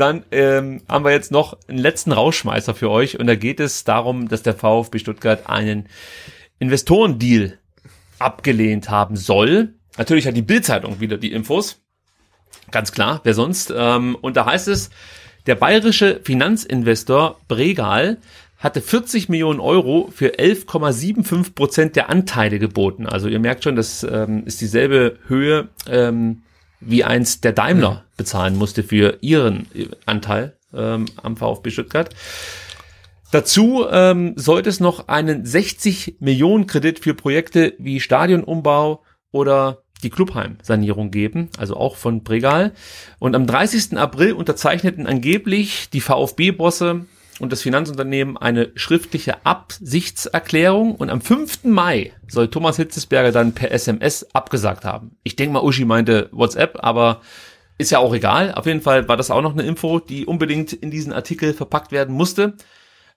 Dann ähm, haben wir jetzt noch einen letzten Rauschmeißer für euch und da geht es darum, dass der VfB Stuttgart einen Investorendeal abgelehnt haben soll. Natürlich hat die Bildzeitung wieder die Infos. Ganz klar, wer sonst? Ähm, und da heißt es, der bayerische Finanzinvestor Bregal hatte 40 Millionen Euro für 11,75 Prozent der Anteile geboten. Also ihr merkt schon, das ähm, ist dieselbe Höhe ähm, wie einst der Daimler bezahlen musste für ihren äh, Anteil ähm, am VfB Stuttgart. Dazu ähm, sollte es noch einen 60 Millionen Kredit für Projekte wie Stadionumbau oder die Clubheim-Sanierung geben, also auch von Bregal. Und am 30. April unterzeichneten angeblich die VfB-Bosse und das Finanzunternehmen eine schriftliche Absichtserklärung und am 5. Mai soll Thomas Hitzesberger dann per SMS abgesagt haben. Ich denke mal, Uschi meinte WhatsApp, aber ist ja auch egal. Auf jeden Fall war das auch noch eine Info, die unbedingt in diesen Artikel verpackt werden musste.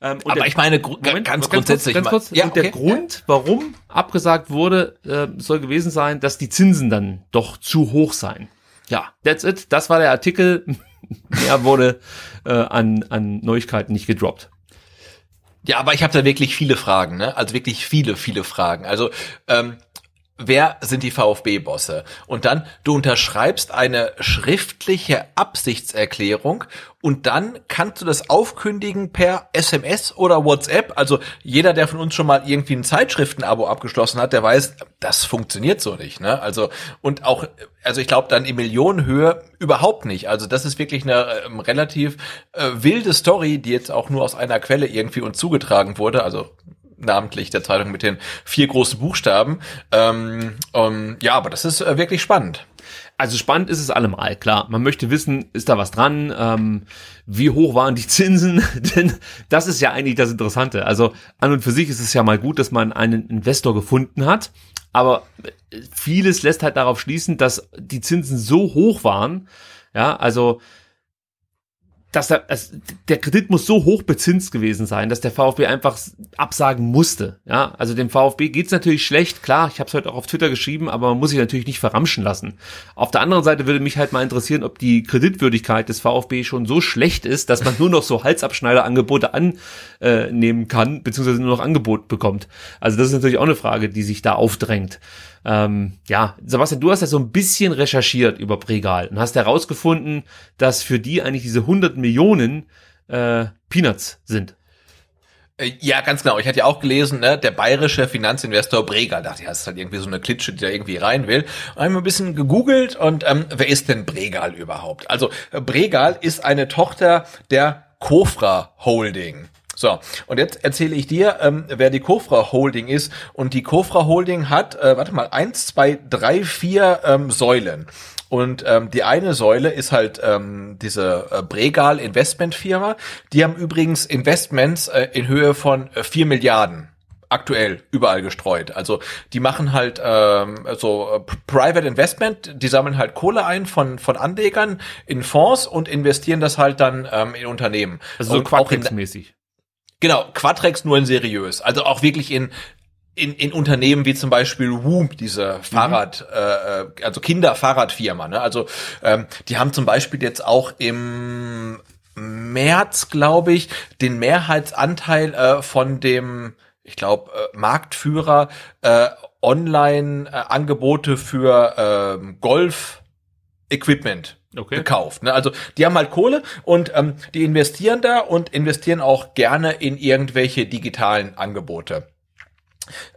Ähm, aber der, ich meine gru Moment, ganz, grundsätzlich. Ganz kurz, ganz kurz ja, okay. der Grund, warum abgesagt wurde, äh, soll gewesen sein, dass die Zinsen dann doch zu hoch seien ja, that's it. Das war der Artikel. Mehr wurde äh, an, an Neuigkeiten nicht gedroppt. Ja, aber ich habe da wirklich viele Fragen, ne? Also wirklich viele, viele Fragen. Also ähm, wer sind die VfB-Bosse? Und dann, du unterschreibst eine schriftliche Absichtserklärung und dann kannst du das aufkündigen per SMS oder WhatsApp. Also jeder, der von uns schon mal irgendwie ein Zeitschriftenabo abgeschlossen hat, der weiß, das funktioniert so nicht. Ne? Also und auch, also ich glaube dann in Millionenhöhe überhaupt nicht. Also das ist wirklich eine ähm, relativ äh, wilde Story, die jetzt auch nur aus einer Quelle irgendwie uns zugetragen wurde. Also namentlich der Zeitung mit den vier großen Buchstaben. Ähm, um, ähm, ja, aber das ist äh, wirklich spannend. Also spannend ist es allemal, klar. Man möchte wissen, ist da was dran? Ähm, wie hoch waren die Zinsen? Denn das ist ja eigentlich das Interessante. Also an und für sich ist es ja mal gut, dass man einen Investor gefunden hat. Aber äh, vieles lässt halt darauf schließen, dass die Zinsen so hoch waren. Ja, also dass da, also der Kredit muss so hoch bezinst gewesen sein, dass der VfB einfach absagen musste. Ja, also dem VfB geht's natürlich schlecht, klar, ich habe es heute auch auf Twitter geschrieben, aber man muss sich natürlich nicht verramschen lassen. Auf der anderen Seite würde mich halt mal interessieren, ob die Kreditwürdigkeit des VfB schon so schlecht ist, dass man nur noch so Halsabschneiderangebote an äh, nehmen kann, beziehungsweise nur noch Angebot bekommt. Also das ist natürlich auch eine Frage, die sich da aufdrängt. Ähm, ja, Sebastian, du hast ja so ein bisschen recherchiert über Pregal und hast herausgefunden, dass für die eigentlich diese 100 Millionen äh, Peanuts sind. Äh, ja, ganz genau. Ich hatte ja auch gelesen, ne, der bayerische Finanzinvestor Bregal. Dachte, ja, das ist halt irgendwie so eine Klitsche, die da irgendwie rein will. Einmal ein bisschen gegoogelt und ähm, wer ist denn Bregal überhaupt? Also Bregal äh, ist eine Tochter der Kofra Holding. So, und jetzt erzähle ich dir, ähm, wer die Kofra Holding ist. Und die Kofra Holding hat, äh, warte mal, eins, zwei, drei, vier ähm, Säulen. Und ähm, die eine Säule ist halt ähm, diese äh, Bregal Investment Firma. Die haben übrigens Investments äh, in Höhe von äh, vier Milliarden aktuell überall gestreut. Also die machen halt ähm, so äh, Private Investment, die sammeln halt Kohle ein von von Anlegern in Fonds und investieren das halt dann ähm, in Unternehmen. Also so Quartex-mäßig. Genau, Quadrex nur in seriös. Also auch wirklich in in, in Unternehmen wie zum Beispiel Whoop, diese mhm. Fahrrad, mhm. äh, also Kinderfahrradfirma. Ne? Also ähm, die haben zum Beispiel jetzt auch im März, glaube ich, den Mehrheitsanteil äh, von dem, ich glaube, äh, Marktführer äh, Online-Angebote äh, für äh, Golf-Equipment okay. gekauft. Ne? Also die haben halt Kohle und ähm, die investieren da und investieren auch gerne in irgendwelche digitalen Angebote.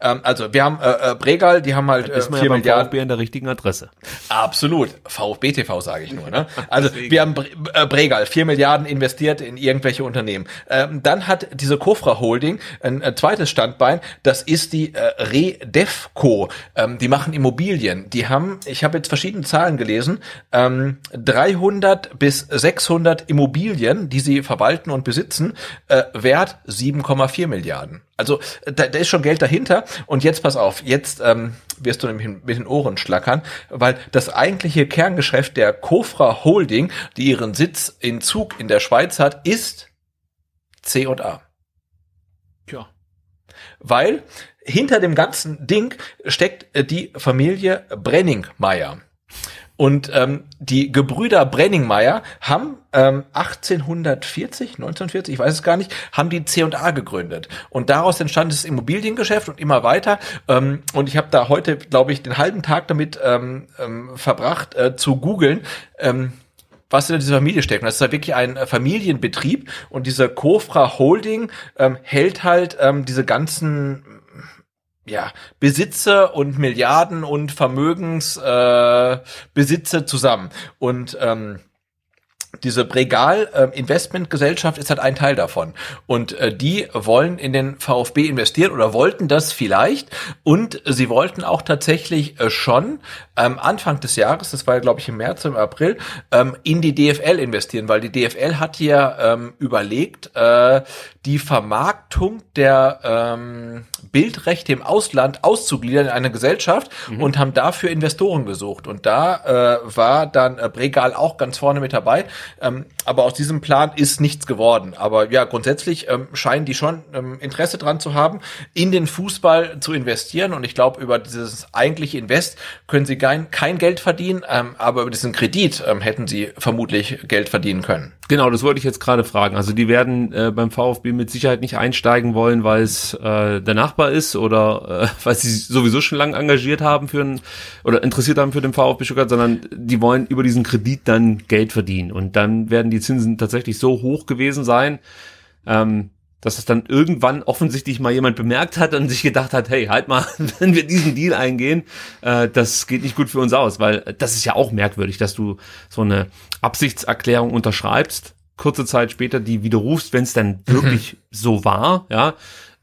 Ähm, also wir haben äh, äh Bregal, die haben halt äh, ist man 4 ja Milliarden. VfB an der richtigen Adresse. Absolut. VfB TV sage ich nur. Ne? Also wir haben Bre äh, Bregal 4 Milliarden investiert in irgendwelche Unternehmen. Ähm, dann hat diese Kofra Holding ein, ein äh, zweites Standbein. Das ist die äh, Redefco. Ähm, die machen Immobilien. Die haben, ich habe jetzt verschiedene Zahlen gelesen, ähm, 300 bis 600 Immobilien, die sie verwalten und besitzen, äh, wert 7,4 Milliarden. Also äh, da, da ist schon Geld dahinter und jetzt pass auf, jetzt ähm, wirst du nämlich mit den Ohren schlackern, weil das eigentliche Kerngeschäft der Kofra Holding, die ihren Sitz in Zug in der Schweiz hat, ist C&A. Ja. Weil hinter dem ganzen Ding steckt äh, die Familie Brenningmeier. Und ähm, die Gebrüder Brenningmeier haben ähm, 1840, 1940, ich weiß es gar nicht, haben die C&A gegründet. Und daraus entstand das Immobiliengeschäft und immer weiter. Ähm, und ich habe da heute, glaube ich, den halben Tag damit ähm, ähm, verbracht, äh, zu googeln. Ähm, was in dieser Familie steckt. Und das ist ja wirklich ein äh, Familienbetrieb und diese Kofra Holding ähm, hält halt ähm, diese ganzen ja, Besitze und Milliarden und Vermögensbesitze äh, zusammen. Und ähm, diese Bregal äh, Investmentgesellschaft ist halt ein Teil davon. Und äh, die wollen in den VfB investieren oder wollten das vielleicht. Und sie wollten auch tatsächlich äh, schon ähm, Anfang des Jahres, das war ja glaube ich im März, im April, ähm, in die DFL investieren, weil die DFL hat hier ähm, überlegt, äh, die Vermarktung der ähm, Bildrechte im Ausland auszugliedern in eine Gesellschaft mhm. und haben dafür Investoren gesucht. Und da äh, war dann äh, Bregal auch ganz vorne mit dabei. Ähm, aber aus diesem Plan ist nichts geworden. Aber ja, grundsätzlich ähm, scheinen die schon ähm, Interesse dran zu haben, in den Fußball zu investieren. Und ich glaube, über dieses eigentliche Invest können sie kein, kein Geld verdienen, ähm, aber über diesen Kredit ähm, hätten sie vermutlich Geld verdienen können. Genau, das wollte ich jetzt gerade fragen. Also die werden äh, beim VfB mit Sicherheit nicht einsteigen wollen, weil es äh, der Nachbar Hannover ist oder äh, weil sie sowieso schon lange engagiert haben für einen oder interessiert haben für den VfB Stuttgart, sondern die wollen über diesen Kredit dann Geld verdienen und dann werden die Zinsen tatsächlich so hoch gewesen sein, ähm, dass es dann irgendwann offensichtlich mal jemand bemerkt hat und sich gedacht hat, hey, halt mal, wenn wir diesen Deal eingehen, äh, das geht nicht gut für uns aus, weil das ist ja auch merkwürdig, dass du so eine Absichtserklärung unterschreibst, kurze Zeit später die widerrufst, wenn es dann mhm. wirklich so war, ja,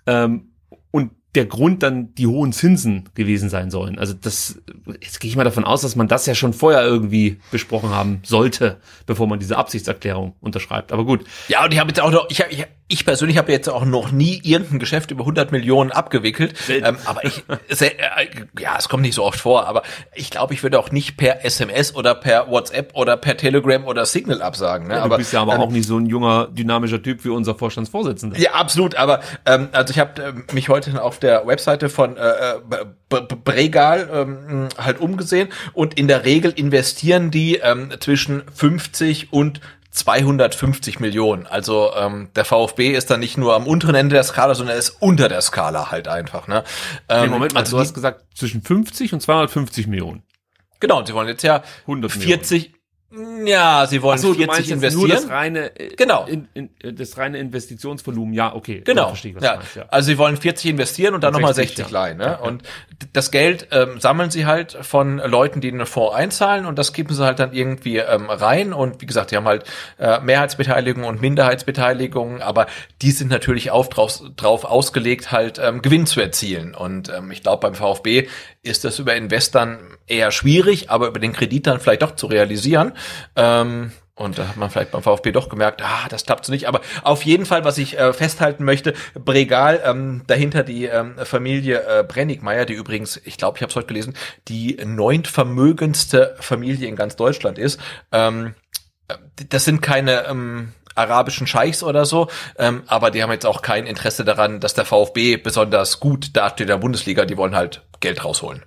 ähm, und der Grund dann die hohen Zinsen gewesen sein sollen. Also das, jetzt gehe ich mal davon aus, dass man das ja schon vorher irgendwie besprochen haben sollte, bevor man diese Absichtserklärung unterschreibt. Aber gut. Ja, und ich habe jetzt auch noch, ich, hab, ich, ich persönlich habe jetzt auch noch nie irgendein Geschäft über 100 Millionen abgewickelt. Äh. Ähm, aber ich, äh, ja, es kommt nicht so oft vor, aber ich glaube, ich würde auch nicht per SMS oder per WhatsApp oder per Telegram oder Signal absagen. Ne? Ja, du aber, bist ja aber ähm, auch nicht so ein junger, dynamischer Typ wie unser Vorstandsvorsitzender. Ja, absolut. Aber ähm, also ich habe äh, mich heute auf der Webseite von äh, äh B Bregal ähm, halt umgesehen und in der Regel investieren die ähm, zwischen 50 und 250 Millionen. Also ähm, der VfB ist dann nicht nur am unteren Ende der Skala, sondern er ist unter der Skala halt einfach. Ne? Ähm, Moment mal, also du hast gesagt zwischen 50 und 250 Millionen. Genau, und sie wollen jetzt ja 40 Millionen. Ja, sie wollen so, 40 investieren. Nur das reine, äh, genau. In, in, äh, das reine Investitionsvolumen, ja, okay. Genau. Verstehe, ja. Meinst, ja. Also sie wollen 40 investieren und dann nochmal 60 leihen. Ne? Ja, ja. Und das Geld ähm, sammeln sie halt von Leuten, die in den Fonds einzahlen und das kippen sie halt dann irgendwie ähm, rein und wie gesagt, die haben halt äh, Mehrheitsbeteiligung und Minderheitsbeteiligung, aber die sind natürlich auch drauf, drauf ausgelegt, halt ähm, Gewinn zu erzielen und ähm, ich glaube beim VfB ist das über Investern eher schwierig, aber über den Kredit dann vielleicht doch zu realisieren. Ähm, und da hat man vielleicht beim VfB doch gemerkt, ah, das klappt so nicht. Aber auf jeden Fall, was ich äh, festhalten möchte, Bregal, ähm, dahinter die ähm, Familie äh, Brennigmeier, die übrigens, ich glaube, ich habe es heute gelesen, die neuntvermögendste Familie in ganz Deutschland ist. Ähm, äh, das sind keine ähm, arabischen Scheichs oder so, ähm, aber die haben jetzt auch kein Interesse daran, dass der VfB besonders gut dasteht in der Bundesliga. Die wollen halt Geld rausholen.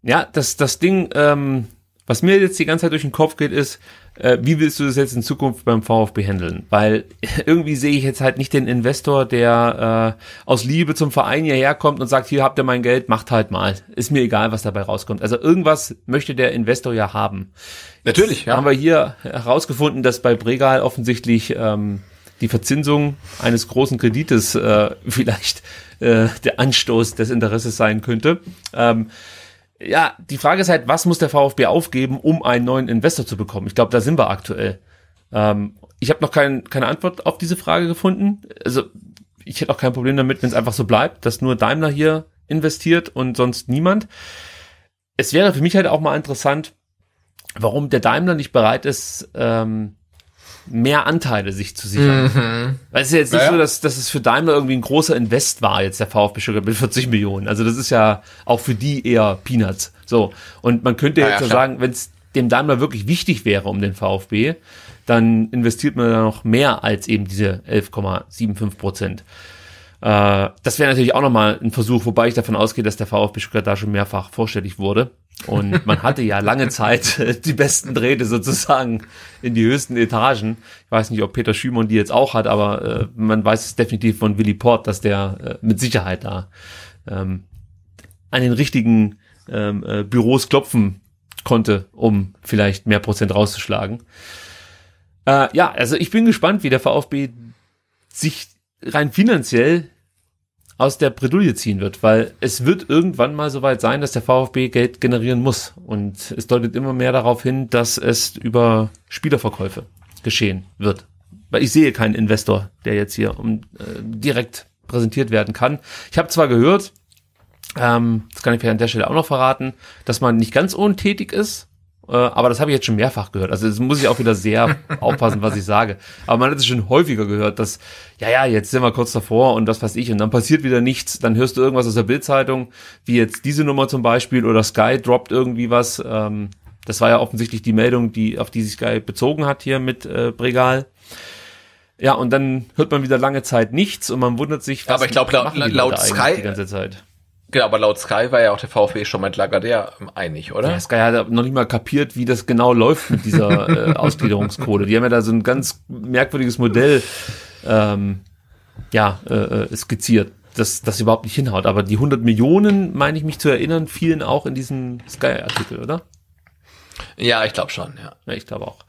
Ja, das, das Ding, ähm, was mir jetzt die ganze Zeit durch den Kopf geht, ist, äh, wie willst du das jetzt in Zukunft beim VfB handeln? Weil irgendwie sehe ich jetzt halt nicht den Investor, der äh, aus Liebe zum Verein hierher kommt und sagt, hier habt ihr mein Geld, macht halt mal. Ist mir egal, was dabei rauskommt. Also irgendwas möchte der Investor ja haben. Natürlich, ja. Haben wir hier herausgefunden, dass bei Bregal offensichtlich ähm, die Verzinsung eines großen Kredites äh, vielleicht äh, der Anstoß des Interesses sein könnte. Ähm, ja, die Frage ist halt, was muss der VfB aufgeben, um einen neuen Investor zu bekommen? Ich glaube, da sind wir aktuell. Ähm, ich habe noch kein, keine Antwort auf diese Frage gefunden. Also ich hätte auch kein Problem damit, wenn es einfach so bleibt, dass nur Daimler hier investiert und sonst niemand. Es wäre für mich halt auch mal interessant, warum der Daimler nicht bereit ist, ähm, mehr Anteile sich zu sichern. Mhm. Weil es ist ja jetzt nicht naja. so, dass, dass es für Daimler irgendwie ein großer Invest war, jetzt der VfB Stuttgart mit 40 Millionen. Also das ist ja auch für die eher Peanuts. So. Und man könnte naja, jetzt ja sagen, wenn es dem Daimler wirklich wichtig wäre um den VfB, dann investiert man da noch mehr als eben diese 11,75 Prozent. Äh, das wäre natürlich auch nochmal ein Versuch, wobei ich davon ausgehe, dass der VfB Stuttgart da schon mehrfach vorstellig wurde. Und man hatte ja lange Zeit äh, die besten Drähte sozusagen in die höchsten Etagen. Ich weiß nicht, ob Peter Schümon die jetzt auch hat, aber äh, man weiß es definitiv von Willy Port, dass der äh, mit Sicherheit da ähm, an den richtigen ähm, äh, Büros klopfen konnte, um vielleicht mehr Prozent rauszuschlagen. Äh, ja, also ich bin gespannt, wie der VfB sich rein finanziell aus der Bredouille ziehen wird, weil es wird irgendwann mal soweit sein, dass der VfB Geld generieren muss. Und es deutet immer mehr darauf hin, dass es über Spielerverkäufe geschehen wird. Weil ich sehe keinen Investor, der jetzt hier um, äh, direkt präsentiert werden kann. Ich habe zwar gehört, ähm, das kann ich vielleicht an der Stelle auch noch verraten, dass man nicht ganz untätig ist, äh, aber das habe ich jetzt schon mehrfach gehört. Also das muss ich auch wieder sehr aufpassen, was ich sage. Aber man hat es schon häufiger gehört, dass, ja, ja, jetzt sind wir kurz davor und das weiß ich. Und dann passiert wieder nichts. Dann hörst du irgendwas aus der Bildzeitung, wie jetzt diese Nummer zum Beispiel oder Sky droppt irgendwie was. Ähm, das war ja offensichtlich die Meldung, die, auf die sich Sky bezogen hat hier mit äh, Bregal. Ja, und dann hört man wieder lange Zeit nichts und man wundert sich, was Aber ich glaube, laut, laut Sky, die ganze Zeit Genau, aber laut Sky war ja auch der VfB schon mit Lagardère einig, oder? Ja, Sky hat noch nicht mal kapiert, wie das genau läuft mit dieser äh, Ausgliederungskode. Die haben ja da so ein ganz merkwürdiges Modell ähm, ja, äh, äh skizziert, das, das überhaupt nicht hinhaut. Aber die 100 Millionen, meine ich mich zu erinnern, fielen auch in diesen Sky-Artikel, oder? Ja, ich glaube schon, ja. ja ich glaube auch.